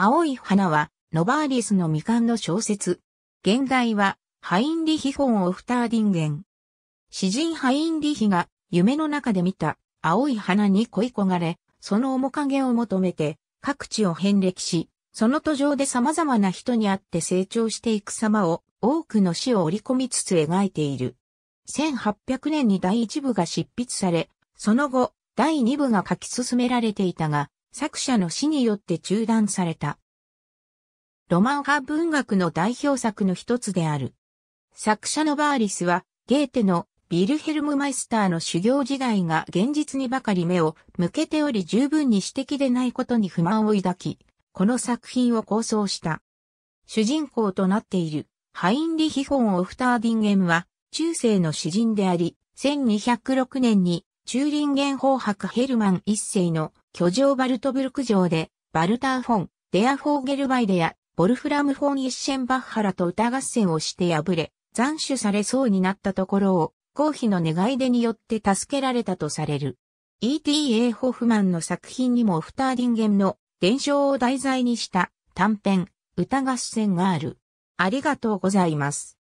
青い花は、ノバーリスの未完の小説。現代は、ハインリヒ・フォン・オフターディンゲン。詩人ハインリヒが、夢の中で見た、青い花に恋焦がれ、その面影を求めて、各地を遍歴し、その途上で様々な人に会って成長していく様を、多くの詩を織り込みつつ描いている。1800年に第一部が執筆され、その後、第二部が書き進められていたが、作者の死によって中断された。ロマン派文学の代表作の一つである。作者のバーリスは、ゲーテのビルヘルムマイスターの修行時代が現実にばかり目を向けており十分に指摘でないことに不満を抱き、この作品を構想した。主人公となっているハインリヒフォン・オフターディンゲムは中世の詩人であり、1206年にチューリンゲン法博ヘルマン一世の居城バルトブルク城で、バルターフォン、デアフォーゲルバイデや、ボルフラム・フォン・イッシェンバッハラと歌合戦をして敗れ、斬首されそうになったところを、公妃の願い出によって助けられたとされる。E.T.A. ホフマンの作品にもフターディンゲンの伝承を題材にした短編、歌合戦がある。ありがとうございます。